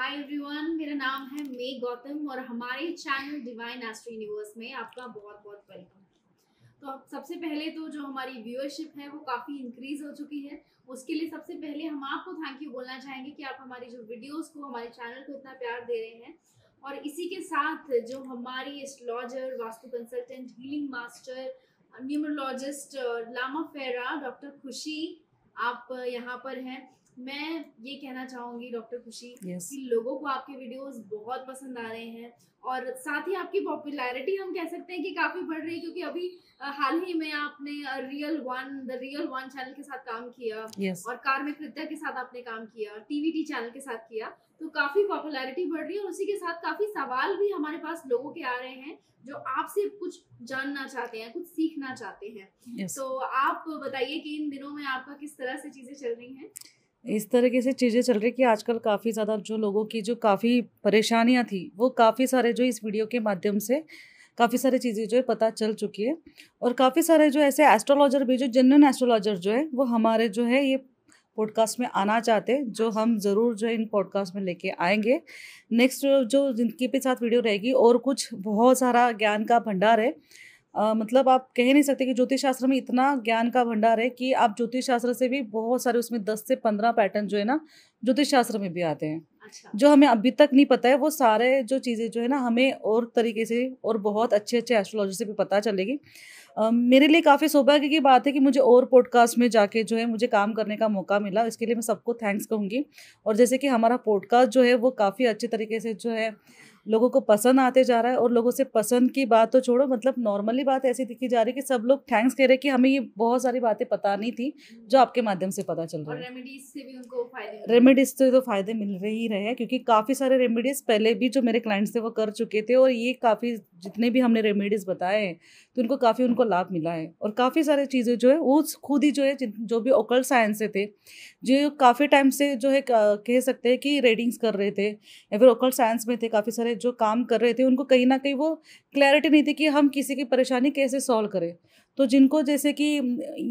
Hi everyone मेरा नाम है मे गौतम और हमारे चैनल डिवाइन एस्ट्रो यूनिवर्स में आपका बहुत बहुत वेलकम तो सबसे पहले तो जो हमारी व्यूअरशिप है वो काफ़ी इंक्रीज हो चुकी है उसके लिए सबसे पहले हम आपको थैंक यू बोलना चाहेंगे कि आप हमारी जो वीडियोस को हमारे चैनल को इतना प्यार दे रहे हैं और इसी के साथ जो हमारी astrologer vastu consultant healing master numerologist Lama Fera doctor खुशी आप यहाँ पर हैं मैं ये कहना चाहूंगी डॉक्टर खुशी yes. कि लोगों को आपके वीडियोस बहुत पसंद आ रहे हैं और साथ ही आपकी पॉपुलैरिटी हम कह सकते हैं कि काफी बढ़ रही है क्योंकि अभी हाल ही में आपने real one the real one channel के साथ काम किया yes. और कार्मिक विद्या के साथ आपने काम किया टीवी टी चैनल के साथ किया तो काफी पॉपुलैरिटी बढ़ रही है और उसी के साथ काफी सवाल भी हमारे पास लोगों के आ रहे हैं जो आपसे कुछ जानना चाहते हैं कुछ सीखना चाहते हैं yes. तो आप बताइए कि इन दिनों में आपका किस तरह से चीजें चल रही हैं इस तरीके से चीज़ें चल रही कि आजकल काफ़ी ज़्यादा जो लोगों की जो काफ़ी परेशानियाँ थी वो काफ़ी सारे जो इस वीडियो के माध्यम से काफ़ी सारी चीज़ें जो है पता चल चुकी है और काफ़ी सारे जो ऐसे एस्ट्रोलॉजर भी जो जेन्यून एस्ट्रोलॉजर जो है वो हमारे जो है ये पॉडकास्ट में आना चाहते हैं जो हम ज़रूर जो है इन पॉडकास्ट में लेके आएंगे नेक्स्ट जो जिनके भी साथ वीडियो रहेगी और कुछ बहुत सारा ज्ञान का भंडार है आ, मतलब आप कह नहीं सकते कि ज्योतिष शास्त्र में इतना ज्ञान का भंडार है कि आप ज्योतिष शास्त्र से भी बहुत सारे उसमें दस से पंद्रह पैटर्न जो है ना ज्योतिष शास्त्र में भी आते हैं अच्छा। जो हमें अभी तक नहीं पता है वो सारे जो चीज़ें जो है ना हमें और तरीके से और बहुत अच्छे अच्छे एस्ट्रोलॉजी से भी पता चलेगी मेरे लिए काफ़ी सौभाग्य की बात है कि मुझे और पॉडकास्ट में जाके जो है मुझे काम करने का मौका मिला इसके लिए मैं सबको थैंक्स कहूँगी और जैसे कि हमारा पॉडकास्ट जो है वो काफ़ी अच्छे तरीके से जो है लोगों को पसंद आते जा रहा है और लोगों से पसंद की बात तो छोड़ो मतलब नॉर्मली बात ऐसी दिखी जा रही है कि सब लोग थैंक्स कह रहे हैं कि हमें ये बहुत सारी बातें पता नहीं थी जो आपके माध्यम से पता चल रहा है रेमेडीज से भी रेमेडीज से तो फायदे मिल रहे ही रहे हैं क्योंकि काफ़ी सारे रेमेडीज पहले भी जो मेरे क्लाइंट्स थे वो कर चुके थे और ये काफ़ी जितने भी हमने रेमेडीज बताए हैं तो इनको काफ़ी उनको लाभ मिला है और काफ़ी सारी चीज़ें जो है वो खुद ही जो है जो भी ओकल साइंस से थे जो काफ़ी टाइम से जो है कह सकते हैं कि रेडिंग्स कर रहे थे या फिर ओकल साइंस में थे काफ़ी सारे जो काम कर रहे थे उनको कहीं ना कहीं वो क्लैरिटी नहीं थी कि हम किसी की परेशानी कैसे सॉल्व करें तो जिनको जैसे कि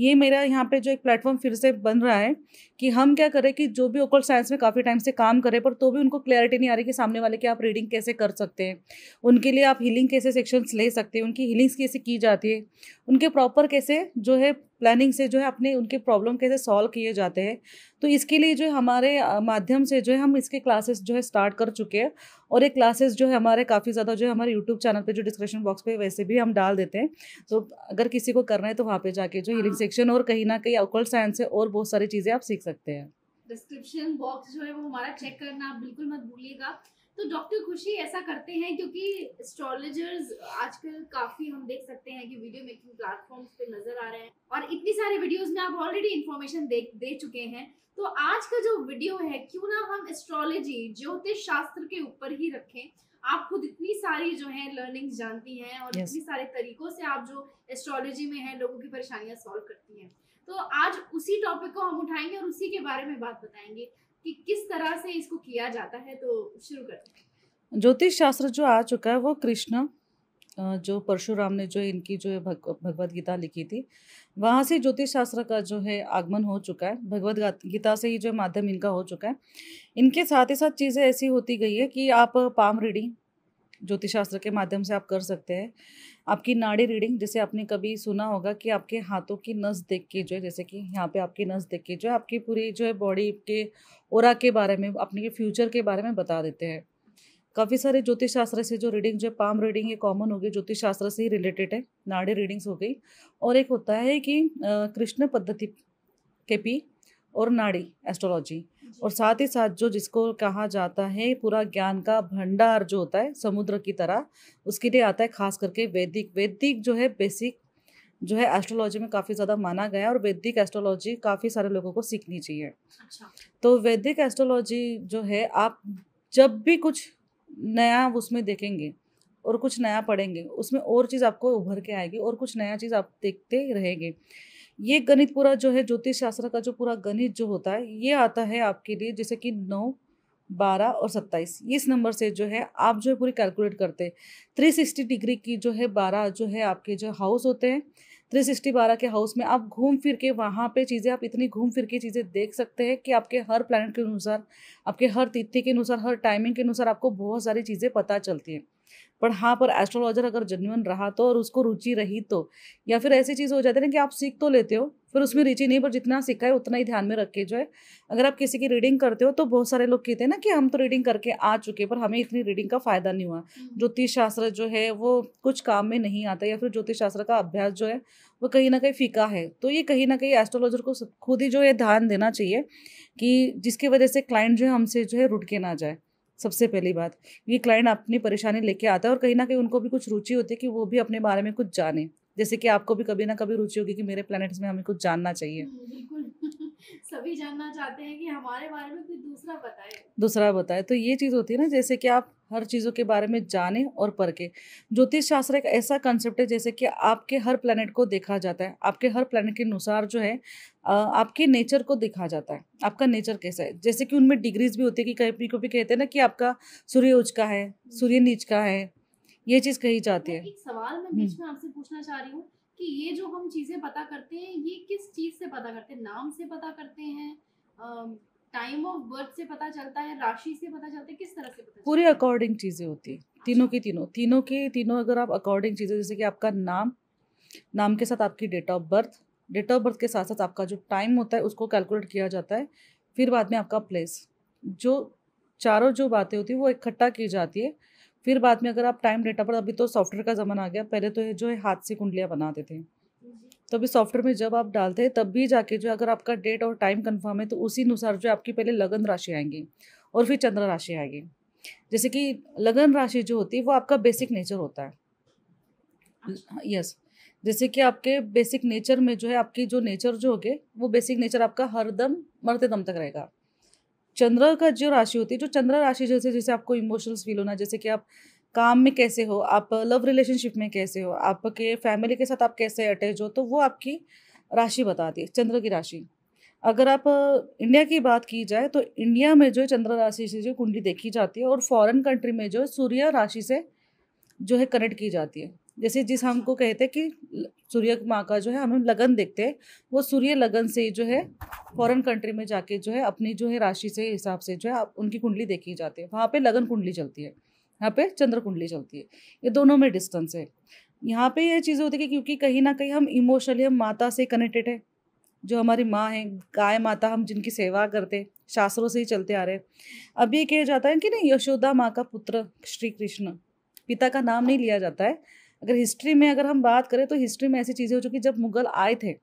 ये मेरा यहाँ पे जो एक प्लेटफॉर्म फिर से बन रहा है कि हम क्या करें कि जो भी ओकल साइंस में काफ़ी टाइम से काम करें पर तो भी उनको क्लैरिटी नहीं आ रही कि सामने वाले की आप रीडिंग कैसे कर सकते हैं उनके लिए आप हीलिंग कैसे सेक्शंस ले सकते हैं उनकी हीलिंग्स कैसे की जाती है उनके प्रॉपर कैसे जो है प्लानिंग से जो है अपने उनके प्रॉब्लम कैसे सॉल्व किए जाते हैं तो इसके लिए जो है हमारे माध्यम से जो है हम इसके क्लासेस जो है स्टार्ट कर चुके हैं और ये क्लासेस जो है हमारे काफ़ी ज़्यादा जो है हमारे यूट्यूब चैनल पे जो डिस्क्रिप्शन बॉक्स पे वैसे भी हम डाल देते हैं तो अगर किसी को करना है तो वहाँ पे जाके जो हीलिंग हाँ। सेक्शन और कहीं ना कहीं अकल्ट साइंस से और बहुत सारी चीज़ें आप सीख सकते हैं डिस्क्रिप्शन बॉक्स जो है वो हमारा चेक करना बिल्कुल मत भूलिएगा तो डॉक्टर खुशी ऐसा करते हैं क्योंकि एस्ट्रोलॉजर्स आजकल काफी हम देख सकते हैं कि वीडियो मेकिंग प्लेटफॉर्म्स पे नजर आ रहे हैं और इतनी सारे वीडियोस में आप ऑलरेडी इन्फॉर्मेशन दे दे चुके हैं तो आज का जो वीडियो है क्यों ना हम एस्ट्रोलॉजी ज्योतिष शास्त्र के ऊपर ही रखें आप खुद इतनी सारी जो है लर्निंग जानती हैं और yes. इतनी सारे तरीकों से आप जो एस्ट्रोलॉजी में है लोगों की परेशानियां सॉल्व करती हैं तो आज उसी टॉपिक को हम उठाएंगे और उसी के बारे में बात बताएंगे कि किस तरह से इसको किया जाता है तो शुरू करते हैं ज्योतिष शास्त्र जो आ चुका है वो कृष्ण जो परशुराम ने जो इनकी जो भग, भगवत गीता लिखी थी वहाँ से ज्योतिष शास्त्र का जो है आगमन हो चुका है भगवत गीता से ही जो माध्यम इनका हो चुका है इनके साथ ही साथ चीज़ें ऐसी होती गई है कि आप पाम रीडिंग ज्योतिष शास्त्र के माध्यम से आप कर सकते हैं आपकी नाड़ी रीडिंग जैसे आपने कभी सुना होगा कि आपके हाथों की नस देख के जो है जैसे कि यहाँ पे आपकी नस देख के जो है आपकी पूरी जो है बॉडी के और के बारे में अपने फ्यूचर के बारे में बता देते हैं काफ़ी सारे ज्योतिष शास्त्र से जो रीडिंग जो पाम रीडिंग ये कॉमन हो गई ज्योतिष शास्त्र से ही रिलेटेड है नाड़ी रीडिंग्स हो गई और एक होता है कि कृष्ण पद्धति के पी और नाड़ी एस्ट्रोलॉजी और साथ ही साथ जो जिसको कहा जाता है पूरा ज्ञान का भंडार जो होता है समुद्र की तरह उसके लिए आता है खास करके वैदिक वैदिक जो है बेसिक जो है एस्ट्रोलॉजी में काफ़ी ज़्यादा माना गया है और वैदिक एस्ट्रोलॉजी काफ़ी सारे लोगों को सीखनी चाहिए अच्छा। तो वैदिक एस्ट्रोलॉजी जो है आप जब भी कुछ नया उसमें देखेंगे और कुछ नया पढ़ेंगे उसमें और चीज़ आपको उभर के आएगी और कुछ नया चीज़ आप देखते रहेंगे ये गणित पूरा जो है ज्योतिष शास्त्र का जो पूरा गणित जो होता है ये आता है आपके लिए जैसे कि नौ बारह और सत्ताईस इस नंबर से जो है आप जो है पूरी कैलकुलेट करते हैं थ्री सिक्सटी डिग्री की जो है बारह जो है आपके जो हाउस होते हैं थ्री सिक्सटी बारह के हाउस में आप घूम फिर के वहाँ पे चीज़ें आप इतनी घूम फिर के चीज़ें देख सकते हैं कि आपके हर प्लानट के अनुसार आपके हर तिथि के अनुसार हर टाइमिंग के अनुसार आपको बहुत सारी चीज़ें पता चलती हैं पर हाँ पर एस्ट्रोलॉजर अगर जेन्यून रहा तो और उसको रुचि रही तो या फिर ऐसी चीज़ हो जाती है ना कि आप सीख तो लेते हो फिर उसमें रुचि नहीं पर जितना सीखा है उतना ही ध्यान में रख के जो है अगर आप किसी की रीडिंग करते हो तो बहुत सारे लोग कहते हैं ना कि हम तो रीडिंग करके आ चुके पर हमें इतनी रीडिंग का फ़ायदा नहीं हुआ हम्म। ज्योतिष शास्त्र जो है वो कुछ काम में नहीं आता या फिर ज्योतिष शास्त्र का अभ्यास जो है वो कहीं ना कहीं फीका है तो ये कहीं ना कहीं एस्ट्रोलॉजर को खुद ही जो है ध्यान देना चाहिए कि जिसकी वजह से क्लाइंट जो है हमसे जो है रुट के ना जाए सबसे पहली बात ये क्लाइंट अपनी परेशानी लेके आता है और कहीं ना कहीं उनको भी कुछ रुचि होती है कि वो भी अपने बारे में कुछ जाने जैसे कि आपको भी कभी ना कभी रुचि होगी कि मेरे प्लैनेट्स में हमें कुछ जानना चाहिए बिल्कुल सभी जानना चाहते हैं कि हमारे बारे में कोई दूसरा बताए दूसरा बताए तो ये चीज़ होती है ना जैसे कि आप हर चीज़ों के बारे में जाने और परखे ज्योतिष शास्त्र एक ऐसा कंसेप्ट है जैसे कि आपके हर प्लानट को देखा जाता है आपके हर प्लानट के अनुसार जो है आपके नेचर को देखा जाता है आपका नेचर कैसा है जैसे कि उनमें डिग्रीज भी होती है कि कहीं को भी कहते हैं ना कि आपका सूर्य उच्च का है सूर्य नीच का है ये चीज कही जाती है सवाल मैं हम्म। बीच में आपसे पूछना चाह रही हूँ कि ये जो हम चीजें पता करते हैं ये किस चीज से पता करते हैं नाम से पता करते हैं टाइम ऑफ बर्थ से पता चलता है राशि से पता चलता है किस तरह से पता पूरे अकॉर्डिंग चीजें होती है अच्छा। तीनों की तीनों तीनों के तीनों अगर आप अकॉर्डिंग चीजें जैसे कि आपका नाम नाम के साथ आपकी date of birth date of birth के साथ साथ आपका जो टाइम होता है उसको कैलकुलेट किया जाता है फिर बाद में आपका प्लेस जो चारों जो बातें होती है वो इकट्ठा की जाती है फिर बाद में अगर आप टाइम डेटा पर अभी तो सॉफ्टवेयर का ज़माना आ गया पहले तो जो है हाथ से कुंडलियाँ बनाते थे तो अभी सॉफ्टवेयर में जब आप डालते हैं तब भी जाके जो अगर आपका डेट और टाइम कन्फर्म है तो उसी अनुसार जो आपकी पहले लगन राशि आएंगी और फिर चंद्र राशि आएगी जैसे कि लगन राशि जो होती है वो आपका बेसिक नेचर होता है यस अच्छा। जैसे कि आपके बेसिक नेचर में जो है आपकी जो नेचर जो होगी वो बेसिक नेचर आपका हर दम मरते दम तक रहेगा चंद्र का जो राशि होती है जो चंद्र राशि जैसे जैसे आपको इमोशनल्स फील होना जैसे कि आप काम में कैसे हो आप लव रिलेशनशिप में कैसे हो आपके फैमिली के साथ आप कैसे अटैच हो तो वो आपकी राशि बताती है चंद्र की राशि अगर आप इंडिया की बात की जाए तो इंडिया में जो है चंद्र राशि से जो कुंडली देखी जाती है और फॉरेन कंट्री में जो है सूर्य राशि से जो है कनेक्ट की जाती है जैसे जिस हमको कहते हैं कि सूर्य माँ का जो है हम लगन देखते हैं वो सूर्य लगन से जो है फॉरेन कंट्री में जाके जो है अपनी जो है राशि से हिसाब से जो है उनकी कुंडली देखी जाती है वहाँ पे लगन कुंडली चलती है यहाँ पे चंद्र कुंडली चलती है ये दोनों में डिस्टेंस है यहाँ पे ये चीज़ होती है कि क्योंकि कहीं ना कहीं हम इमोशनली हम माता से कनेक्टेड है जो हमारी माँ है गाय माता हम जिनकी सेवा करते शास्त्रों से ही चलते आ रहे हैं अब ये कहा जाता है कि नहीं यशोदा माँ का पुत्र श्री कृष्ण पिता का नाम नहीं लिया जाता है अगर हिस्ट्री में अगर हम बात करें तो हिस्ट्री में ऐसी चीज़ें हो चुकी जब मुग़ल आए थे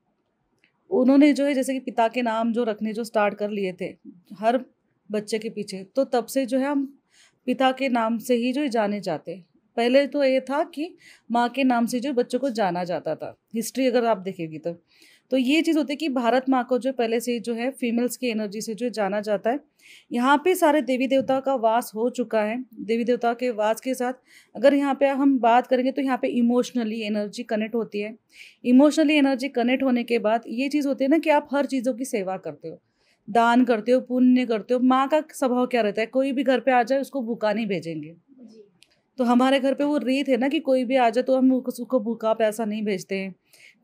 उन्होंने जो है जैसे कि पिता के नाम जो रखने जो स्टार्ट कर लिए थे हर बच्चे के पीछे तो तब से जो है हम पिता के नाम से ही जो जाने जाते पहले तो ये था कि माँ के नाम से जो बच्चों को जाना जाता था हिस्ट्री अगर आप देखेगी तो तो ये चीज़ होती है कि भारत माँ को जो पहले से जो है फीमेल्स की एनर्जी से जो जाना जाता है यहाँ पे सारे देवी देवता का वास हो चुका है देवी देवता के वास के साथ अगर यहाँ पे हम बात करेंगे तो यहाँ पे इमोशनली एनर्जी कनेक्ट होती है इमोशनली एनर्जी कनेक्ट होने के बाद ये चीज़ होती है ना कि आप हर चीज़ों की सेवा करते हो दान करते हो पुण्य करते हो माँ का स्वभाव क्या रहता है कोई भी घर पर आ जाए उसको भूखा नहीं भेजेंगे तो हमारे घर पे वो रीत है ना कि कोई भी आ जाए तो हम उसको भूखा पैसा नहीं भेजते हैं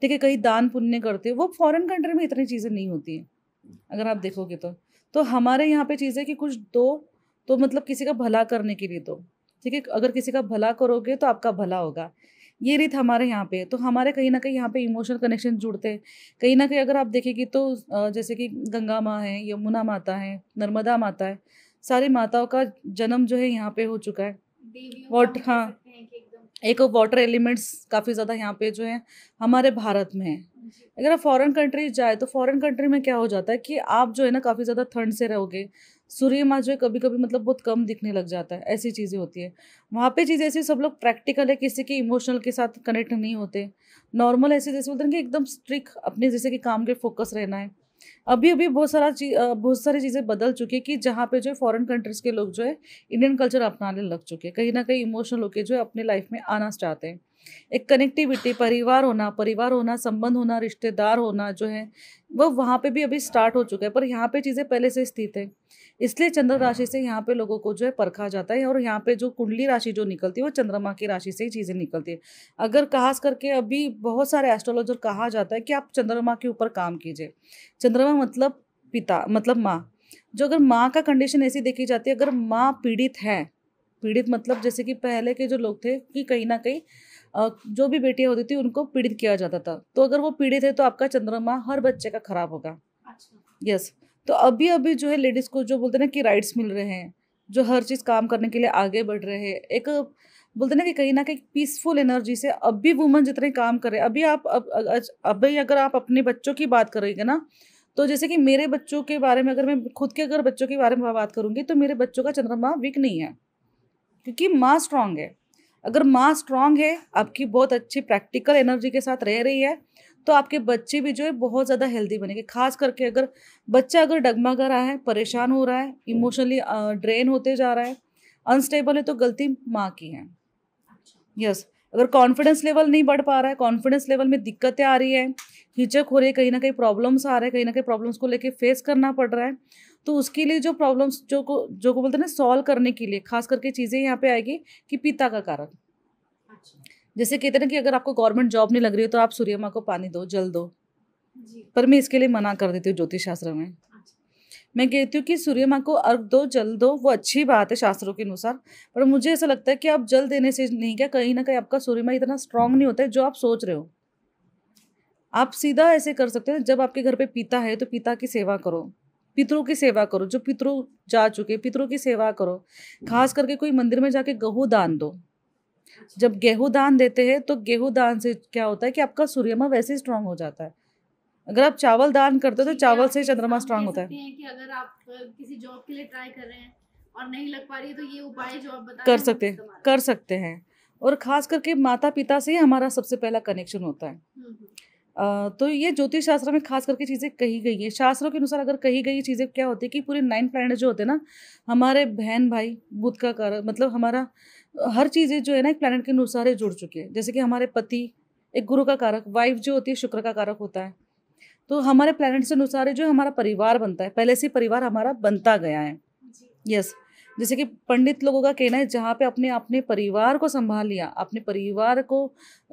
ठीक है कहीं दान पुण्य करते हो वो फॉरेन कंट्री में इतनी चीज़ें नहीं होती हैं अगर आप देखोगे तो तो हमारे यहाँ पे चीज़ है कि कुछ दो तो मतलब किसी का भला करने के लिए दो ठीक है अगर किसी का भला करोगे तो आपका भला होगा ये रीत हमारे यहाँ पे तो हमारे कहीं ना कहीं यहाँ पे इमोशनल कनेक्शन जुड़ते हैं कहीं ना कहीं अगर आप देखेगी तो जैसे कि गंगा माँ है यमुना माता है नर्मदा माता है सारी माताओं का जन्म जो है यहाँ पे हो चुका है वॉट हाँ एक वाटर एलिमेंट्स काफ़ी ज़्यादा यहाँ पे जो है हमारे भारत में है अगर आप फॉरेन कंट्री जाए तो फॉरेन कंट्री में क्या हो जाता है कि आप जो है ना काफ़ी ज़्यादा ठंड से रहोगे सूर्य माँ जो है कभी कभी मतलब बहुत कम दिखने लग जाता है ऐसी चीज़ें होती है वहाँ पे चीज़ें ऐसी सब लोग प्रैक्टिकल है किसी के इमोशनल के साथ कनेक्ट नहीं होते नॉर्मल ऐसे जैसे बोलते हैं कि एकदम स्ट्रिक अपने जैसे कि काम के फोकस रहना है अभी अभी बहुत सारा चीज बहुत सारी चीज़ें बदल चुकी है कि जहाँ पे जो है फॉरेन कंट्रीज के लोग जो है इंडियन कल्चर अपनाने लग चुके हैं कहीं ना कहीं इमोशनल होकर जो है अपने लाइफ में आना चाहते हैं एक कनेक्टिविटी परिवार होना परिवार होना संबंध होना रिश्तेदार होना जो है वह वहाँ पे भी अभी स्टार्ट हो चुका है पर यहाँ पे चीज़ें पहले से स्थित है इसलिए चंद्र हाँ। राशि से यहाँ पे लोगों को जो है परखा जाता है और यहाँ पे जो कुंडली राशि जो निकलती है वो चंद्रमा की राशि से ही चीज़ें निकलती है अगर खास करके अभी बहुत सारे एस्ट्रोलॉजर कहा जाता है कि आप चंद्रमा के ऊपर काम कीजिए चंद्रमा मतलब पिता मतलब माँ जो अगर माँ का कंडीशन ऐसी देखी जाती है अगर माँ पीड़ित है पीड़ित मतलब जैसे कि पहले के जो लोग थे कि कहीं ना कहीं जो भी बेटियाँ होती थी उनको पीड़ित किया जाता था तो अगर वो पीड़ित है तो आपका चंद्रमा हर बच्चे का खराब होगा यस अच्छा। तो अभी अभी जो है लेडीज़ को जो बोलते ना कि राइट्स मिल रहे हैं जो हर चीज़ काम करने के लिए आगे बढ़ रहे हैं एक बोलते ना कि कहीं ना कहीं पीसफुल एनर्जी से अब भी वुमेन जितने काम कर रहे अभी आप अब अभी अगर आप अपने बच्चों की बात करेंगे ना तो जैसे कि मेरे बच्चों के बारे में अगर मैं खुद के अगर बच्चों के बारे में बात करूँगी तो मेरे बच्चों का चंद्रमा वीक नहीं है क्योंकि माँ स्ट्रांग है अगर माँ स्ट्रांग है आपकी बहुत अच्छी प्रैक्टिकल एनर्जी के साथ रह रही है तो आपके बच्चे भी जो है बहुत ज़्यादा हेल्दी बनेंगे खास करके अगर बच्चा अगर डगमगा रहा है परेशान हो रहा है इमोशनली ड्रेन होते जा रहा है अनस्टेबल है तो गलती माँ की है यस yes. अगर कॉन्फिडेंस लेवल नहीं बढ़ पा रहा है कॉन्फिडेंस लेवल में दिक्कतें आ रही है हिचक हो रही है कहीं ना कहीं प्रॉब्लम्स आ रहे हैं कहीं ना कहीं प्रॉब्लम्स को लेके फेस करना पड़ रहा है तो उसके लिए जो प्रॉब्लम्स जो को जो को बोलते हैं ना सॉल्व करने के लिए खास करके चीज़ें यहाँ पे आएगी कि पिता का कारण अच्छा। जैसे कहते हैं कि अगर आपको गवर्नमेंट जॉब नहीं लग रही है तो आप सूर्य माँ को पानी दो जल दो पर मैं इसके लिए मना कर देती हूँ ज्योतिष शास्त्र में अच्छा। मैं कहती हूँ कि सूर्य माँ को अर्घ दो जल दो वो अच्छी बात है शास्त्रों के अनुसार पर मुझे ऐसा लगता है कि आप जल देने से नहीं क्या कहीं ना कहीं आपका सूर्य माँ इतना स्ट्रांग नहीं होता है जो आप सोच रहे हो आप सीधा ऐसे कर सकते हो जब आपके घर पे पिता है तो पिता की सेवा करो पितरों की सेवा करो जो पितरों जा चुके पितरों की सेवा करो खास करके कोई मंदिर में जाके गहू दान दो जब गेहू दान देते हैं तो गेहू दान से क्या होता है कि आपका सूर्यमा वैसे स्ट्रांग हो जाता है अगर आप चावल दान करते हो तो चावल से चंद्रमा स्ट्रांग होता है कि अगर आप किसी जॉब के लिए ट्राई कर रहे हैं और नहीं लग पा रही है तो ये उपाय जो आप बता कर सकते हैं कर सकते हैं और खास करके माता पिता से ही हमारा सबसे पहला कनेक्शन होता है हम्म, हम्म। तो ये ज्योतिष शास्त्र में खास करके चीज़ें कही गई है शास्त्रों के अनुसार अगर कही गई चीज़ें क्या होती है कि पूरे नाइन प्लैनेट जो होते हैं ना हमारे बहन भाई बुध का कारण मतलब हमारा हर चीज़ें जो है ना एक प्लानट के अनुसार ही जुड़ चुकी है जैसे कि हमारे पति एक गुरु का कारक वाइफ जो होती है शुक्र का कारक होता है तो हमारे प्लैनेट्स के अनुसार जो हमारा परिवार बनता है पहले से परिवार हमारा बनता गया है यस yes. जैसे कि पंडित लोगों का कहना है जहाँ पे अपने अपने परिवार को संभाल लिया अपने परिवार को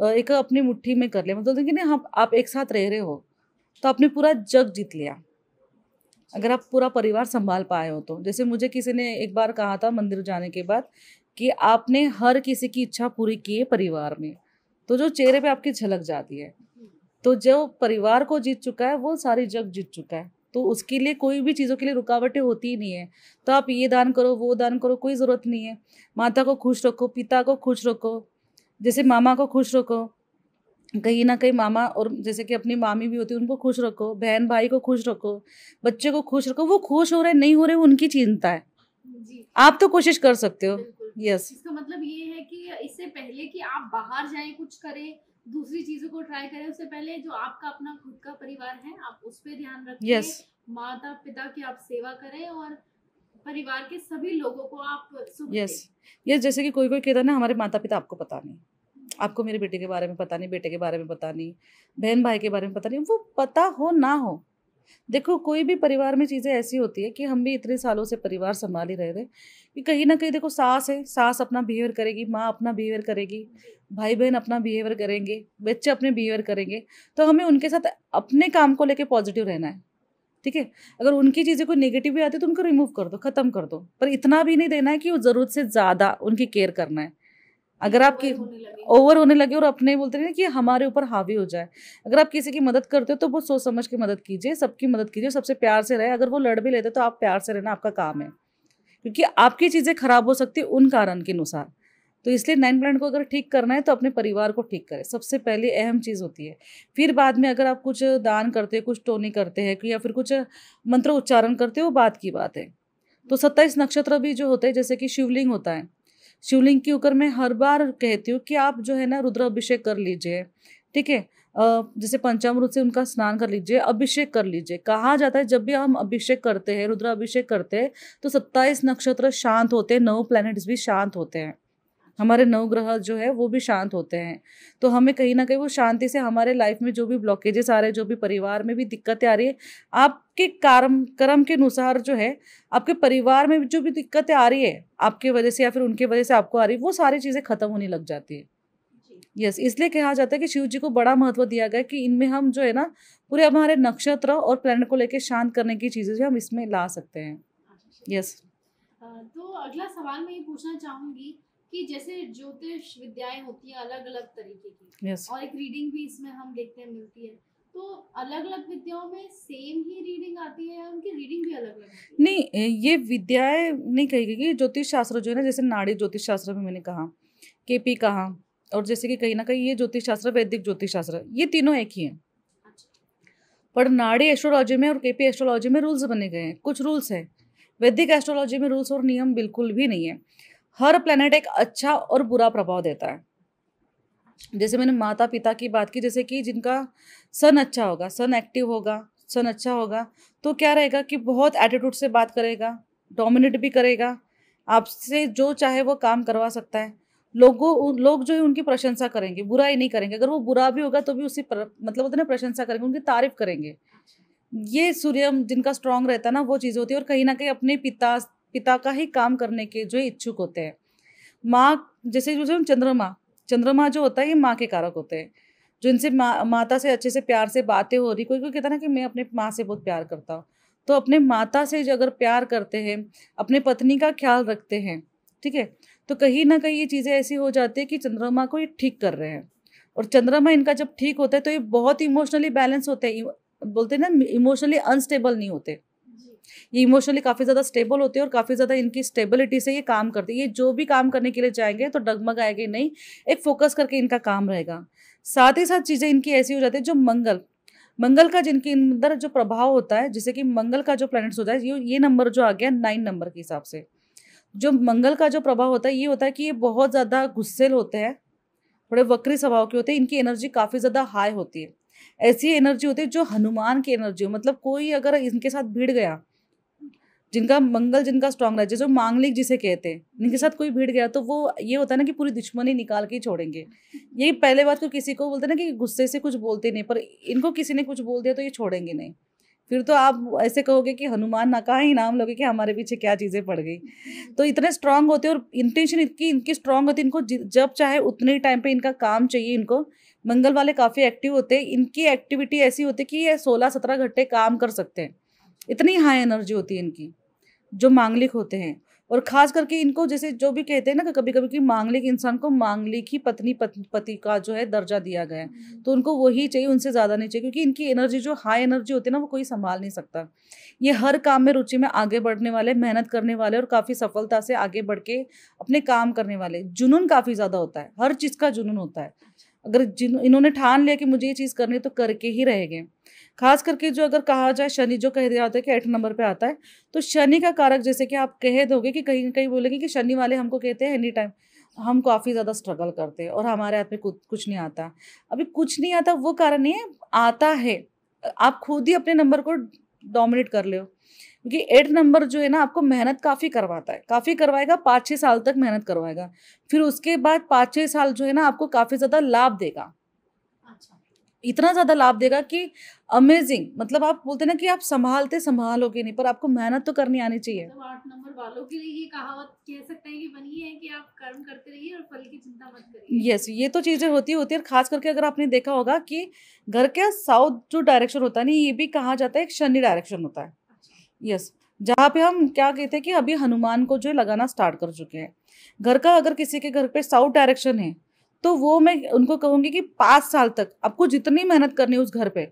एक अपनी मुट्ठी में कर लिया मतलब कि नहीं हम आप एक साथ रह रहे हो तो आपने पूरा जग जीत लिया अगर आप पूरा परिवार संभाल पाए हो तो जैसे मुझे किसी ने एक बार कहा था मंदिर जाने के बाद कि आपने हर किसी की इच्छा पूरी की है परिवार में तो जो चेहरे पे आपकी झलक जाती है तो जो परिवार को जीत चुका है वो सारी जग जीत चुका है तो उसके लिए कोई भी चीज़ों के लिए रुकावटें होती नहीं है तो आप ये दान करो वो दान करो कोई ज़रूरत नहीं है माता को खुश रखो पिता को खुश रखो जैसे मामा को खुश रखो कहीं ना कहीं मामा और जैसे कि अपनी मामी भी होती है उनको खुश रखो बहन भाई को खुश रखो बच्चे को खुश रखो वो खुश हो रहे नहीं हो रहे उनकी चिंता है जी। आप तो कोशिश कर सकते हो यस इसका मतलब ये है कि इससे पहले कि आप बाहर जाएं कुछ करें दूसरी चीजों को ट्राई करें उससे पहले जो आपका अपना खुद का परिवार है आप उस पर ध्यान रखें yes. माता पिता की आप सेवा करें और परिवार के सभी लोगों को आप यस यस जैसे कि कोई कोई कहता ना हमारे माता पिता आपको पता नहीं आपको मेरे बेटे के बारे में पता नहीं बेटे के बारे में पता नहीं बहन भाई के बारे में पता नहीं वो पता हो ना हो देखो कोई भी परिवार में चीज़ें ऐसी होती है कि हम भी इतने सालों से परिवार संभाल ही रहे थे कि कहीं ना कहीं देखो सास है सास अपना बिहेवियर करेगी माँ अपना बिहेवियर करेगी भाई बहन अपना बिहेवियर करेंगे बच्चे अपने बिहेवियर करेंगे तो हमें उनके साथ अपने काम को लेकर पॉजिटिव रहना है ठीक है अगर उनकी चीज़ें कोई नेगेटिव भी आती है तो उनको रिमूव कर दो ख़त्म कर दो पर इतना भी नहीं देना है कि वो ज़रूरत से ज़्यादा उनकी केयर करना है अगर आपकी ओवर होने लगे और अपने बोलते हैं कि हमारे ऊपर हावी हो जाए अगर आप किसी की मदद करते हो तो वो सोच समझ के मदद कीजिए सबकी मदद कीजिए सबसे प्यार से रहे अगर वो लड़ भी लेते तो आप प्यार से रहना आपका काम है क्योंकि आपकी चीज़ें खराब हो सकती है उन कारण के अनुसार तो इसलिए नाइन प्लान को अगर ठीक करना है तो अपने परिवार को ठीक करें सबसे पहले अहम चीज़ होती है फिर बाद में अगर आप कुछ दान करते हैं कुछ टोनी करते हैं या फिर कुछ मंत्र उच्चारण करते हो बात की बात है तो सत्ताईस नक्षत्र भी जो होते हैं जैसे कि शिवलिंग होता है शिवलिंग के ऊपर मैं हर बार कहती हूँ कि आप जो है ना रुद्राभिषेक कर लीजिए ठीक है जैसे पंचामृत से उनका स्नान कर लीजिए अभिषेक कर लीजिए कहा जाता है जब भी हम अभिषेक करते हैं रुद्राभिषेक करते हैं तो सत्ताईस नक्षत्र शांत होते हैं नौ प्लैनेट्स भी शांत होते हैं हमारे नौ ग्रह जो है वो भी शांत होते हैं तो हमें कहीं ना कहीं वो शांति से हमारे लाइफ में जो भी ब्लॉकेजेस आ रहे हैं जो भी परिवार में भी दिक्कतें आ रही है आप आपके कर्म कर्म के अनुसार जो है आपके परिवार में जो भी दिक्कतें आ रही है आपके वजह से या फिर उनके वजह से आपको आ रही है वो सारी चीज़ें खत्म होने लग जाती है यस yes, इसलिए कहा जाता है कि शिव जी को बड़ा महत्व दिया गया कि इनमें हम जो है ना पूरे हमारे नक्षत्र और प्लैनेट को लेकर शांत करने की चीज़ें जो हम इसमें ला सकते हैं यस अच्छा, अच्छा। yes. तो अगला सवाल मैं ये पूछना चाहूंगी कि जैसे ज्योतिष विद्याएं होती हैं अलग अलग तरीके की yes. और एक रीडिंग भी इसमें हम देखते हैं मिलती है तो अलग अलग विद्याओं में सेम ही रीडिंग आती है या उनकी रीडिंग भी अलग अलग नहीं ये विद्याएं नहीं कही गई ज्योतिष शास्त्र जो है ना जैसे नाड़ी ज्योतिष शास्त्र में मैंने कहा के पी कहा और जैसे कि कहीं ना कहीं ये ज्योतिष शास्त्र वैदिक ज्योतिष शास्त्र ये तीनों एक ही हैं अच्छा। पर नाड़ी एस्ट्रोलॉजी में और केपी एस्ट्रोलॉजी में रूल्स बने गए हैं कुछ रूल्स हैं वैदिक एस्ट्रोलॉजी में रूल्स और नियम बिल्कुल भी नहीं है हर प्लेनेट एक अच्छा और बुरा प्रभाव देता है जैसे मैंने माता पिता की बात की जैसे कि जिनका सन अच्छा होगा सन एक्टिव होगा सन अच्छा होगा तो क्या रहेगा कि बहुत एटीट्यूड से बात करेगा डोमिनेट भी करेगा आपसे जो चाहे वो काम करवा सकता है लोगों लोग जो है उनकी प्रशंसा करेंगे बुरा ही नहीं करेंगे अगर वो बुरा भी होगा तो भी उसी पर, मतलब उतने प्रशंसा करेंगे उनकी तारीफ करेंगे ये सूर्य जिनका स्ट्रांग रहता है ना वो चीज़ होती है और कहीं ना कहीं अपने पिता पिता का ही काम करने के जो इच्छुक होते हैं माँ जैसे जैसे चंद्रमा चंद्रमा जो होता है ये माँ के कारक होते हैं जो इनसे मा, माता से अच्छे से प्यार से बातें हो रही कोई कोई कहता ना कि मैं अपने माँ से बहुत प्यार करता हूँ तो अपने माता से जो अगर प्यार करते हैं अपने पत्नी का ख्याल रखते हैं ठीक है तो कहीं ना कहीं ये चीज़ें ऐसी हो जाती है कि चंद्रमा को ये ठीक कर रहे हैं और चंद्रमा इनका जब ठीक होता है तो ये बहुत इमोशनली बैलेंस होते हैं बोलते हैं ना इमोशनली अनस्टेबल नहीं होते ये इमोशनली काफ़ी ज़्यादा स्टेबल होते हैं और काफ़ी ज़्यादा इनकी स्टेबिलिटी से ये काम करते हैं ये जो भी काम करने के लिए जाएंगे तो डगमगाएंगे नहीं एक फोकस करके इनका काम रहेगा साथ ही साथ चीज़ें इनकी ऐसी हो जाती है जो मंगल मंगल का जिनके अंदर जो प्रभाव होता है जैसे कि मंगल का जो प्लैनेट्स होता है ये ये नंबर जो आ गया नाइन नंबर के हिसाब से जो मंगल का जो प्रभाव होता है ये होता है कि ये बहुत ज़्यादा गुस्सेल होते हैं थोड़े वक्री स्वभाव के होते हैं इनकी एनर्जी काफ़ी ज़्यादा हाई होती है ऐसी एनर्जी होती है जो हनुमान की एनर्जी हो मतलब कोई अगर इनके साथ भिड़ गया जिनका मंगल जिनका स्ट्रांग राज्य जो मांगलिक जिसे कहते हैं इनके साथ कोई भीड़ गया तो वो ये होता है ना कि पूरी दुश्मनी निकाल के ही छोड़ेंगे ये पहले बात को किसी को बोलते ना कि गुस्से से कुछ बोलते नहीं पर इनको किसी ने कुछ बोल दिया तो ये छोड़ेंगे नहीं फिर तो आप ऐसे कहोगे कि हनुमान ना कहा ही नाम लोगे कि हमारे पीछे क्या चीज़ें पड़ गई तो इतने स्ट्रांग होते हैं और इंटेंशन इनकी इनकी स्ट्रांग होती है इनको जब चाहे उतने ही टाइम पे इनका काम चाहिए इनको मंगल वाले काफ़ी एक्टिव होते इनकी एक्टिविटी ऐसी होती है कि ये सोलह सत्रह घंटे काम कर सकते हैं इतनी हाई एनर्जी होती है इनकी जो मांगलिक होते हैं और खास करके इनको जैसे जो भी कहते हैं ना कभी कभी कि मांगलिक इंसान को मांगलिक ही पत्नी पति का जो है दर्जा दिया गया है हम्म। तो उनको वही चाहिए उनसे ज़्यादा नहीं चाहिए क्योंकि इनकी एनर्जी जो हाई एनर्जी होती है ना वो कोई संभाल नहीं सकता ये हर काम में रुचि में आगे बढ़ने वाले मेहनत करने वाले और काफ़ी सफलता से आगे बढ़ के अपने काम करने वाले जुनून काफ़ी ज़्यादा होता है हर चीज़ का जुनून होता है अच्छा। अगर जिन इन्होंने ठान लिया कि मुझे ये चीज़ करनी है तो करके ही रहेंगे खास करके जो अगर कहा जाए शनि जो कह दिया होता है कि एट नंबर पे आता है तो शनि का कारक जैसे कि आप कह दोगे कि कहीं कहीं बोलेंगे कि शनि वाले हमको कहते हैं एनी टाइम हम काफ़ी ज़्यादा स्ट्रगल करते हैं और हमारे हाथ में कुछ नहीं आता अभी कुछ नहीं आता वो कारण ये आता है आप खुद ही अपने नंबर को डोमिनेट कर ले क्योंकि एट नंबर जो है ना आपको मेहनत काफ़ी करवाता है काफ़ी करवाएगा पाँच छः साल तक मेहनत करवाएगा फिर उसके बाद पाँच छः साल जो है ना आपको काफ़ी ज़्यादा लाभ देगा इतना ज़्यादा लाभ देगा कि अमेजिंग मतलब आप बोलते ना कि आप संभालते संभालोगे नहीं पर आपको मेहनत तो करनी आनी चाहिए मतलब नंबर वालों के लिए ये कहावत कह सकते हैं कि बनी है कि आप कर्म करते रहिए और फल की चिंता मत करिए यस ये तो चीज़ें होती होती है और खास करके अगर आपने देखा होगा कि घर के साउथ जो डायरेक्शन होता है ना ये भी कहा जाता है एक शनि डायरेक्शन होता है यस अच्छा। जहाँ पे हम क्या कहते हैं कि अभी हनुमान को जो लगाना स्टार्ट कर चुके हैं घर का अगर किसी के घर पे साउथ डायरेक्शन है तो वो मैं उनको कहूँगी कि पाँच साल तक आपको जितनी मेहनत करनी है उस घर पे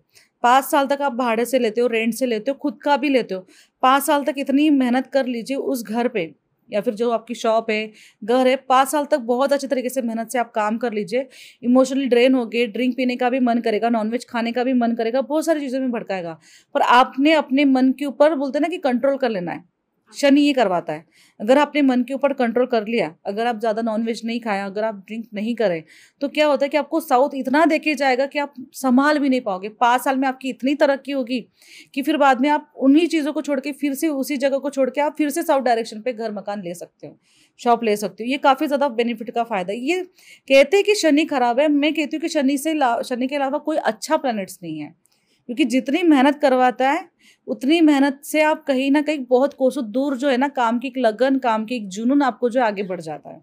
पाँच साल तक आप भाड़े से लेते हो रेंट से लेते हो खुद का भी लेते हो पाँच साल तक इतनी मेहनत कर लीजिए उस घर पे या फिर जो आपकी शॉप है घर है पाँच साल तक बहुत अच्छे तरीके से मेहनत से आप काम कर लीजिए इमोशनली ड्रेन हो गए ड्रिंक पीने का भी मन करेगा नॉनवेज खाने का भी मन करेगा बहुत सारी चीज़ों में भड़काएगा पर आपने अपने मन के ऊपर बोलते ना कि कंट्रोल कर लेना है शनि ये करवाता है अगर आपने मन के ऊपर कंट्रोल कर लिया अगर आप ज़्यादा नॉनवेज नहीं खाया अगर आप ड्रिंक नहीं करें तो क्या होता है कि आपको साउथ इतना देखे जाएगा कि आप संभाल भी नहीं पाओगे पाँच साल में आपकी इतनी तरक्की होगी कि फिर बाद में आप उन्हीं चीज़ों को छोड़ के फिर से उसी जगह को छोड़ के आप फिर से साउथ डायरेक्शन पर घर मकान ले सकते हो शॉप ले सकते हो ये काफ़ी ज़्यादा बेनिफिट का फ़ायदा है ये कहते हैं कि शनि खराब है मैं कहती हूँ कि शनि से शनि के अलावा कोई अच्छा प्लानट्स नहीं है क्योंकि जितनी मेहनत करवाता है उतनी मेहनत से आप कहीं ना कहीं बहुत कोसों दूर जो है ना काम की एक लगन काम की एक जुनून आपको जो आगे बढ़ जाता है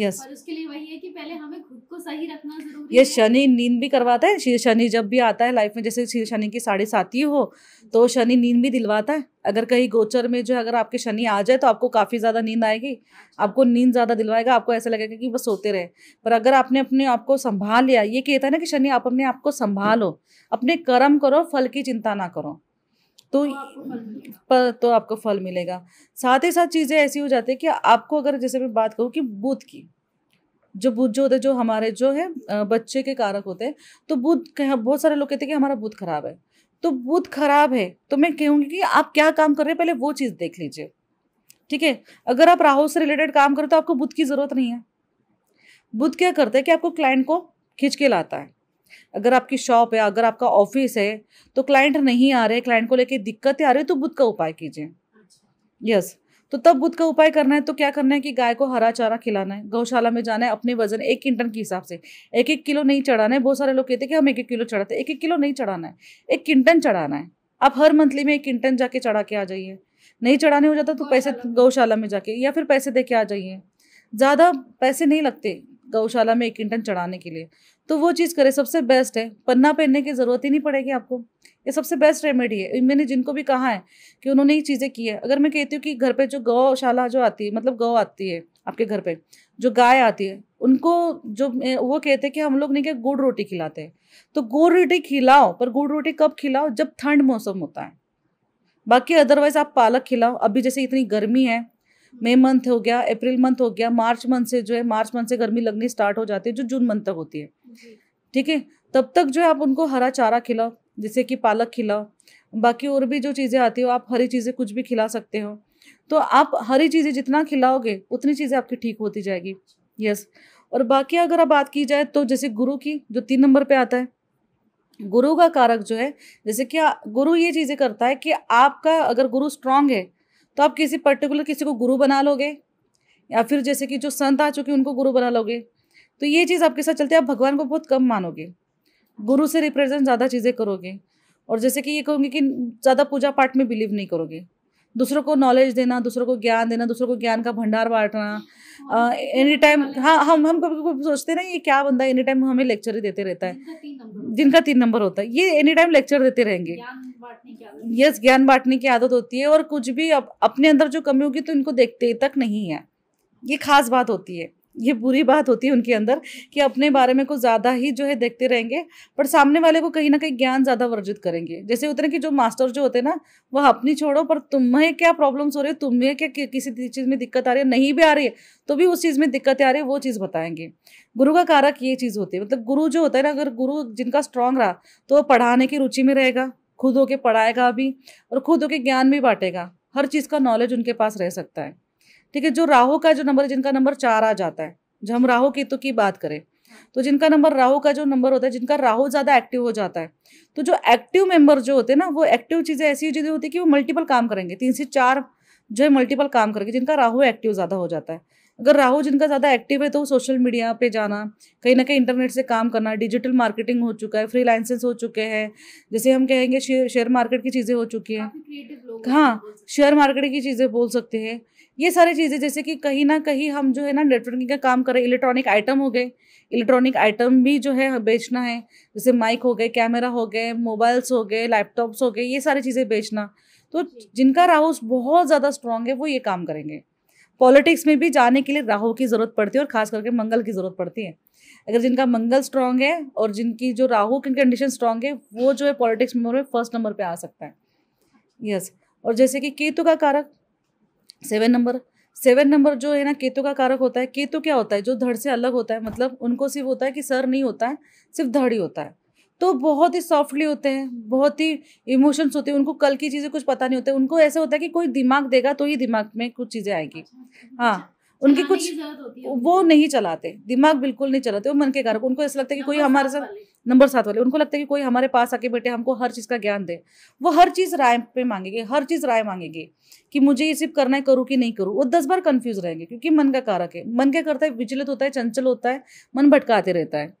yes. और उसके लिए वही है कि पहले हमें खुद को सही रखना जरूरी ये शनि नींद भी करवाता है शीर शनि जब भी आता है लाइफ में जैसे शीर शनि की साढ़े साथी हो तो शनि नींद भी दिलवाता है अगर कहीं गोचर में जो अगर आपके शनि आ जाए तो आपको काफ़ी ज़्यादा नींद आएगी अच्छा। आपको नींद ज़्यादा दिलवाएगा आपको ऐसा लगेगा कि बस सोते रहे पर अगर आपने अपने आप को संभाल लिया ये कहता है ना कि शनि आप अपने आप को संभालो अपने कर्म करो फल की चिंता ना करो तो, तो पर तो आपको फल मिलेगा साथ ही साथ चीज़ें ऐसी हो जाती है कि आपको अगर जैसे मैं बात करूँ कि बुध की जो बुध जो होते जो हमारे जो है बच्चे के कारक होते हैं तो बुध बहुत सारे लोग कहते हैं कि हमारा बुध खराब है तो बुध खराब है तो मैं कहूँगी कि आप क्या काम कर रहे हैं पहले वो चीज़ देख लीजिए ठीक है अगर आप राहु से रिलेटेड काम करो तो आपको बुध की ज़रूरत नहीं है बुध क्या करता है कि आपको क्लाइंट को खींच के लाता है अगर आपकी शॉप है अगर आपका ऑफिस है तो क्लाइंट नहीं आ रहे क्लाइंट को लेके दिक्कतें आ रही तो बुध का उपाय कीजिए यस अच्छा। तो तब बुध का उपाय करना है तो क्या करना है कि गाय को हरा चारा खिलाना है गौशाला में जाना है अपने वजन एक क्विंटन के हिसाब से एक एक किलो नहीं चढ़ाना है बहुत सारे लोग कहते हैं कि हम एक एक किलो चढ़ाते एक एक किलो नहीं चढ़ाना है एक क्विंटन चढ़ाना है आप हर मंथली में एक क्विंटन जाके चढ़ा के आ जाइए नहीं चढ़ाने हो जाता तो पैसे गौशाला में जाके या फिर पैसे दे के आ जाइए ज़्यादा पैसे नहीं लगते गौशाला में एक क्विंटन चढ़ाने के लिए तो वो चीज़ करें सबसे बेस्ट है पन्ना पहनने की ज़रूरत ही नहीं पड़ेगी आपको ये सबसे बेस्ट रेमेडी है मैंने जिनको भी कहा है कि उन्होंने ये चीज़ें की है अगर मैं कहती हूँ कि घर पे जो गौशाला जो आती है मतलब गौ आती है आपके घर पे जो गाय आती है उनको जो वो कहते हैं कि हम लोग नहीं क्या गुड़ रोटी खिलाते हैं तो गुड़ रोटी खिलाओ पर गुड़ रोटी कब खिलाओ जब ठंड मौसम होता है बाकी अदरवाइज आप पालक खिलाओ अभी जैसे इतनी गर्मी है मई मंथ हो गया अप्रैल मंथ हो गया मार्च मंथ से जो है मार्च मंथ से गर्मी लगनी स्टार्ट हो जाती है जो जून मंथ तक होती है ठीक है तब तक जो है आप उनको हरा चारा खिलाओ जैसे कि पालक खिलाओ बाकी और भी जो चीज़ें आती हो आप हरी चीज़ें कुछ भी खिला सकते हो तो आप हरी चीज़ें जितना खिलाओगे उतनी चीज़ें आपकी ठीक होती जाएगी यस और बाकी अगर आप बात की जाए तो जैसे गुरु की जो तीन नंबर पे आता है गुरु का कारक जो है जैसे कि गुरु ये चीज़ें करता है कि आपका अगर गुरु स्ट्रांग है तो आप किसी पर्टिकुलर किसी को गुरु बना लोगे या फिर जैसे कि जो संत आ चुके उनको गुरु बना लोगे तो ये चीज़ आपके साथ चलती है आप भगवान को बहुत कम मानोगे गुरु से रिप्रेजेंट ज़्यादा चीज़ें करोगे और जैसे कि ये कहोगे कि ज़्यादा पूजा पाठ में बिलीव नहीं करोगे दूसरों को नॉलेज देना दूसरों को ज्ञान देना दूसरों को ज्ञान का भंडार बांटना एनी टाइम हाँ, तो हाँ हम हम कभी कभी सोचते ना ये क्या बंदा एनी टाइम हमें लेक्चर ही देते रहता है जिनका तीन नंबर होता है ये एनी टाइम लेक्चर देते रहेंगे यस ज्ञान बांटने की आदत होती है और कुछ भी अप, अपने अंदर जो कमी होगी तो इनको देखते तक नहीं है ये खास बात होती है ये बुरी बात होती है उनके अंदर कि अपने बारे में कुछ ज़्यादा ही जो है देखते रहेंगे पर सामने वाले को कहीं ना कहीं ज्ञान ज़्यादा वर्जित करेंगे जैसे होते ना कि जो मास्टर जो होते हैं ना वह अपनी छोड़ो पर तुम्हें क्या प्रॉब्लम्स हो रही है तुम्हें क्या कि, किसी चीज़ में दिक्कत आ रही है नहीं भी आ रही है तो भी उस चीज़ में दिक्कतें आ रही है वो चीज़ बताएंगे गुरु का कारक ये चीज़ होती है मतलब गुरु जो होता है ना अगर गुरु जिनका स्ट्रांग रहा तो वो पढ़ाने की रुचि में रहेगा खुद होके पढ़ाएगा अभी और खुद होके ज्ञान भी बांटेगा हर चीज़ का नॉलेज उनके पास रह सकता है ठीक है जो राहु का जो नंबर जिनका नंबर चार आ जाता है जो हम राहु केतु की बात करें तो जिनका नंबर राहु का जो नंबर होता है जिनका राहु ज़्यादा एक्टिव हो जाता है तो जो एक्टिव मेंबर जो होते हैं ना वो एक्टिव चीज़ें ऐसी चीज़ें होती है कि वो मल्टीपल काम करेंगे तीन से चार जो है मल्टीपल काम करेंगे जिनका राहु एक्टिव ज़्यादा हो जाता है अगर राहु जिनका ज़्यादा एक्टिव है तो सोशल मीडिया पे जाना कहीं ना कहीं इंटरनेट से काम करना डिजिटल मार्केटिंग हो चुका है फ्री लाइसेंस हो चुके हैं जैसे हम कहेंगे शेयर शेयर मार्केट की चीज़ें हो चुकी हैं हाँ शेयर मार्केट की चीज़ें बोल सकते हैं ये सारी चीज़ें जैसे कि कहीं ना कहीं हम जो है ना नेटवर्किंग का काम करें इलेक्ट्रॉनिक आइटम हो गए इलेक्ट्रॉनिक आइटम भी जो है बेचना है जैसे माइक हो गए कैमरा हो गए मोबाइल्स हो गए लैपटॉप्स हो गए ये सारी चीज़ें बेचना तो जिनका राहुस बहुत ज़्यादा स्ट्रांग है वो ये काम करेंगे पॉलिटिक्स में भी जाने के लिए राहु की ज़रूरत पड़ती है और खास करके मंगल की ज़रूरत पड़ती है अगर जिनका मंगल स्ट्रांग है और जिनकी जो राहु की कंडीशन स्ट्रांग है वो जो है पॉलिटिक्स में फर्स्ट नंबर पर आ सकता है यस और जैसे कि केतु का कारक सेवन नंबर सेवन नंबर जो है ना केतु का कारक होता है केतु क्या होता है जो धड़ से अलग होता है मतलब उनको सिर्फ होता है कि सर नहीं होता है सिर्फ धड़ ही होता है तो बहुत ही सॉफ्टली होते हैं बहुत ही इमोशंस होते हैं उनको कल की चीज़ें कुछ पता नहीं होता उनको ऐसा होता है कि कोई दिमाग देगा तो ही दिमाग में कुछ चीज़ें आएगी अच्छा, अच्छा, अच्छा। हाँ उनकी कुछ वो नहीं चलाते दिमाग बिल्कुल नहीं चलाते वो मन के कारक उनको ऐसा लगता है कि कोई हमारे साथ नंबर सात वाले उनको लगता है कि कोई हमारे पास आके बैठे हमको हर चीज़ का ज्ञान दे वो हर चीज़ राय पे मांगेंगे हर चीज़ राय मांगेंगे कि मुझे ये सिर्फ करना है करूँ कि नहीं करूँ वो दस बार कन्फ्यूज रहेंगे क्योंकि मन का कारक है मन क्या करता है विचलित होता है चंचल होता है मन भटकाते रहता है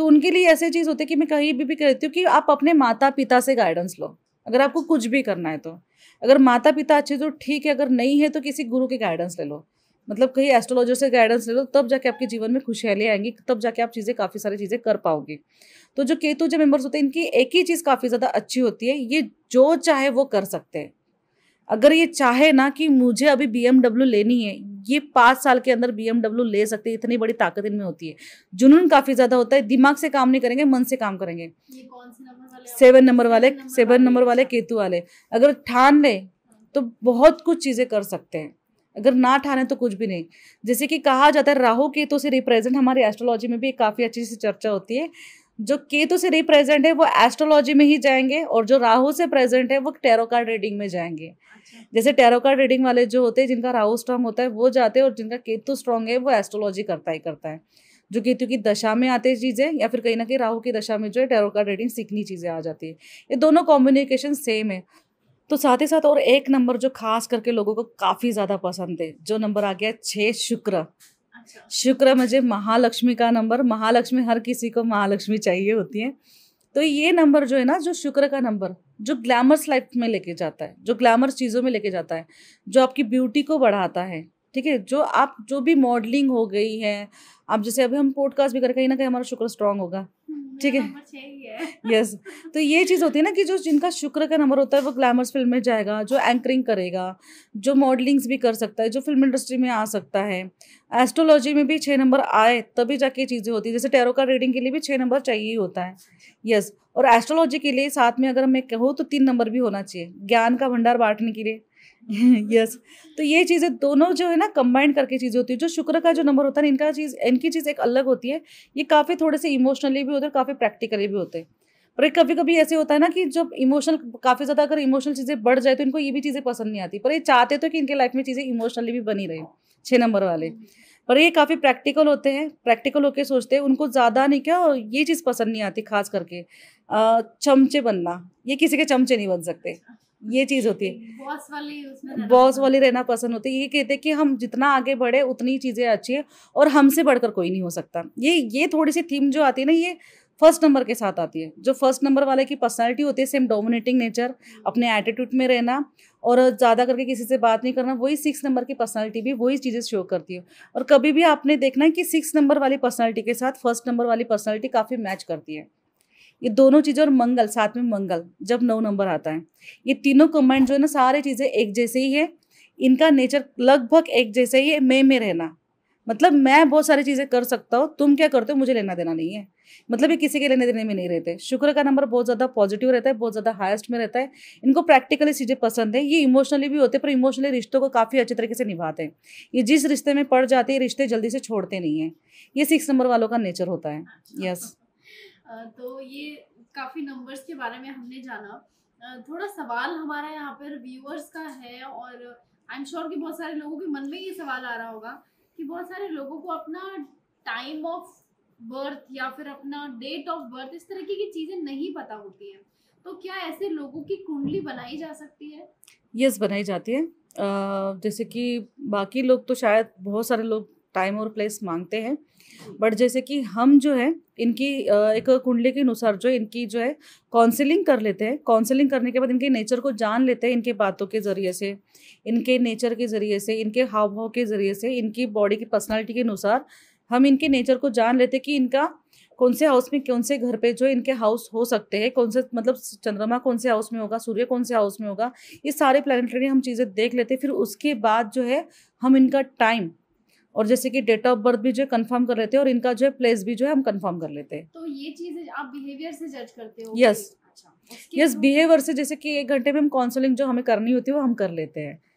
तो उनके लिए ऐसे चीज़ होती है कि मैं कहीं भी भी कहती हूँ कि आप अपने माता पिता से गाइडेंस लो अगर आपको कुछ भी करना है तो अगर माता पिता अच्छे तो ठीक है अगर नहीं है तो किसी गुरु के गाइडेंस ले लो मतलब कहीं एस्ट्रोलॉजर से गाइडेंस ले लो तब जाके आपके जीवन में खुशहाली आएंगी तब जाके आप चीज़ें काफ़ी सारी चीज़ें कर पाओगे तो जो केतु जो मेम्बर्स होते हैं इनकी एक ही चीज़ काफ़ी ज़्यादा अच्छी होती है ये जो चाहे वो कर सकते हैं अगर ये चाहे ना कि मुझे अभी बी लेनी है ये पाँच साल के अंदर बी ले सकते इतनी बड़ी ताकत इनमें होती है जुनून काफ़ी ज़्यादा होता है दिमाग से काम नहीं करेंगे मन से काम करेंगे सेवन नंबर वाले सेवन नंबर वाले केतु वाले अगर ठान ले तो बहुत कुछ चीज़ें कर सकते हैं अगर ना ठाने तो कुछ भी नहीं जैसे कि कहा जाता है राहु केतु से रिप्रेजेंट हमारे एस्ट्रोलॉजी में भी काफ़ी अच्छी सी चर्चा होती है जो केतु तो से रिप्रेजेंट है वो एस्ट्रोलॉजी में ही जाएंगे और जो राहु से प्रेजेंट है वो टेरो कार्ड रीडिंग में जाएंगे अच्छा। जैसे टेरो कार्ड रीडिंग वाले जो होते हैं जिनका राहु स्ट्रांग होता है वो जाते हैं और जिनका केतु स्ट्रांग है वो एस्ट्रोलॉजी करता ही करता है जो केतु की दशा में आते चीज़ें या फिर कहीं ना कहीं राहु की दशा में जो है टेरो कार्ड रीडिंग सीखनी चीज़ें आ जाती है ये दोनों कॉम्बिनिकेशन सेम है तो साथ ही साथ और एक नंबर जो खास करके लोगों को काफ़ी ज़्यादा पसंद है जो नंबर आ गया छः शुक्र शुक्र मुझे महालक्ष्मी का नंबर महालक्ष्मी हर किसी को महालक्ष्मी चाहिए होती है तो ये नंबर जो है ना जो शुक्र का नंबर जो ग्लैमरस लाइफ में लेके जाता है जो ग्लैमरस चीज़ों में लेके जाता है जो आपकी ब्यूटी को बढ़ाता है ठीक है जो आप जो भी मॉडलिंग हो गई है अब जैसे अभी हम पॉडकास्ट भी करें कहीं ना कहीं हमारा शुक्र स्ट्रांग होगा ठीक है यस तो ये चीज़ होती है ना कि जो जिनका शुक्र का नंबर होता है वो ग्लैमर्स फिल्म में जाएगा जो एंकरिंग करेगा जो मॉडलिंग्स भी कर सकता है जो फिल्म इंडस्ट्री में आ सकता है एस्ट्रोलॉजी में भी छः नंबर आए तभी जाके चीज़ें होती है जैसे टेरो का रीडिंग के लिए भी छः नंबर चाहिए होता है यस और एस्ट्रोलॉजी के लिए साथ में अगर मैं कहूँ तो तीन नंबर भी होना चाहिए ज्ञान का भंडार बांटने के लिए यस तो ये चीज़ें दोनों जो है ना कंबाइंड करके चीज़ें होती है जो शुक्र का जो नंबर होता है इनका चीज़ इनकी चीज़ एक अलग होती है ये काफ़ी थोड़े से इमोशनली भी होते हैं काफ़ी प्रैक्टिकली भी होते हैं पर कभी कभी ऐसे होता है ना कि जब इमोशनल काफ़ी ज़्यादा अगर इमोशनल चीज़ें बढ़ जाए तो इनको ये भी चीज़ें पसंद नहीं आती पर ये चाहते तो कि इनके लाइफ में चीज़ें इमोशनली भी बनी रहे छः नंबर वाले पर ये काफ़ी प्रैक्टिकल होते हैं प्रैक्टिकल होके सोचते हैं उनको ज़्यादा नहीं क्या ये चीज़ पसंद नहीं आती खास करके चमचे बनना ये किसी के चमचे नहीं बन सकते ये चीज होती है बॉस वाली उसमें बॉस वाली रहना पसंद होती है ये कहते हैं कि हम जितना आगे बढ़े उतनी चीजें अच्छी है और हमसे बढ़कर कोई नहीं हो सकता ये ये थोड़ी सी थीम जो आती है ना ये फर्स्ट नंबर के साथ आती है जो फर्स्ट नंबर वाले की पर्सनैलिटी होती है सेम डोमिनेटिंग नेचर अपने एटीट्यूड में रहना और ज़्यादा करके किसी से बात नहीं करना वही सिक्स नंबर की पर्सनैलिटी भी वही चीज़ें शो करती है और कभी भी आपने देखना है कि सिक्स नंबर वाली पर्सनैलिटी के साथ फर्स्ट नंबर वाली पर्सनैलिटी काफ़ी मैच करती है ये दोनों चीज़ें और मंगल साथ में मंगल जब नौ नंबर आता है ये तीनों कंबाइंड जो है ना सारी चीज़ें एक जैसे ही है इनका नेचर लगभग एक जैसे ही है मैं में रहना मतलब मैं बहुत सारी चीज़ें कर सकता हूँ तुम क्या करते हो मुझे लेना देना नहीं है मतलब ये किसी के लेने देने में नहीं रहते शुक्र का नंबर बहुत ज़्यादा पॉजिटिव रहता है बहुत ज़्यादा हाईएस्ट में रहता है इनको प्रैक्टिकली चीज़ें पसंद है ये इमोशनली भी होते हैं पर इमोशनली रिश्तों को काफ़ी अच्छे तरीके से निभाते हैं ये जिस रिश्ते में पड़ जाते हैं रिश्ते जल्दी से छोड़ते नहीं हैं ये सिक्स नंबर वालों का नेचर होता है यस अच्छा, तो तो ये काफ़ी नंबर्स के बारे में हमने जाना थोड़ा सवाल हमारा यहाँ पर व्यूअर्स का है और आई एम श्योर कि बहुत सारे लोगों के मन में ये सवाल आ रहा होगा कि बहुत सारे लोगों को अपना टाइम ऑफ बर्थ या फिर अपना डेट ऑफ बर्थ इस तरीके की चीज़ें नहीं पता होती है तो क्या ऐसे लोगों की कुंडली बनाई जा सकती है यस yes, बनाई जाती है uh, जैसे कि बाकी लोग तो शायद बहुत सारे लोग टाइम और प्लेस मांगते हैं बट जैसे कि हम जो है इनकी एक कुंडली के अनुसार जो इनकी जो है काउंसलिंग कर लेते हैं काउंसलिंग करने के बाद इनके नेचर को जान लेते हैं इनके बातों के ज़रिए से इनके नेचर के ज़रिए से इनके हाव भाव के ज़रिए से इनकी बॉडी की पर्सनैलिटी के अनुसार हम इनके नेचर को जान लेते हैं कि इनका कौन से हाउस में कौन से घर पे जो इनके हाउस हो सकते हैं कौन से मतलब चंद्रमा कौन से हाउस में होगा सूर्य कौन से हाउस में होगा ये सारे प्लानिटरी हम चीज़ें देख लेते फिर उसके बाद जो है हम इनका टाइम और जैसे कि डेट ऑफ बर्थ भी जो है कन्फर्म कर लेते हैं और इनका जो है प्लेस भी जो है हम कन्फर्म कर लेते हैं तो ये चीज आप बिहेवियर से जज करते हो यस यस बिहेवियर से जैसे कि एक घंटे में हम काउंसलिंग जो हमें करनी होती है वो हम कर लेते हैं